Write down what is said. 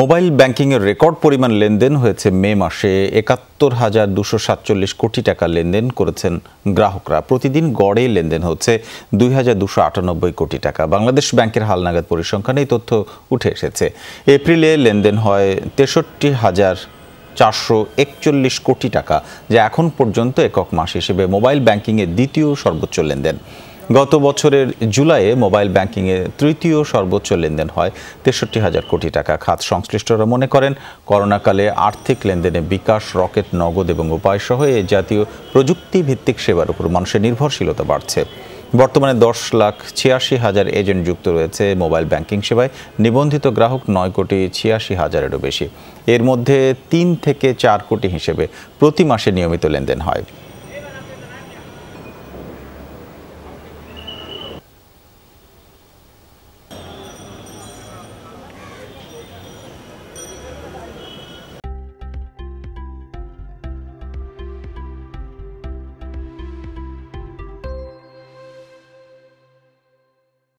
mobile ব্যাংকিংয়ের record পরিমাণ লেনদেন হয়েছে মে মাসে একাত্তর হাজার দুশো সাতচল্লিশ কোটি টাকা লেনদেন করেছেন গ্রাহকরা প্রতিদিন গড়ে লেনদেন হচ্ছে দুই হাজার দুশো আটানব্বই কোটি টাকা বাংলাদেশ ব্যাংকের হালনাগাদ পরিসংখ্যানে এই তথ্য উঠে এসেছে এপ্রিলে লেনদেন হয় তেষট্টি হাজার চারশো একচল্লিশ কোটি টাকা যা এখন পর্যন্ত একক মাস হিসেবে মোবাইল ব্যাংকিংয়ের দ্বিতীয় সর্বোচ্চ লেনদেন গত বছরের জুলাইয়ে মোবাইল ব্যাংকিংয়ে তৃতীয় সর্বোচ্চ লেনদেন হয় তেষট্টি হাজার কোটি টাকা খাত সংশ্লিষ্টরা মনে করেন করোনাকালে আর্থিক লেনদেনে বিকাশ রকেট নগদ এবং উপায়সহ এ জাতীয় প্রযুক্তিভিত্তিক সেবার উপর মানুষের নির্ভরশীলতা বাড়ছে বর্তমানে দশ লাখ ছিয়াশি হাজার এজেন্ট যুক্ত রয়েছে মোবাইল ব্যাংকিং সেবায় নিবন্ধিত গ্রাহক নয় কোটি ছিয়াশি হাজারেরও বেশি এর মধ্যে তিন থেকে চার কোটি হিসেবে প্রতি মাসে নিয়মিত লেনদেন হয়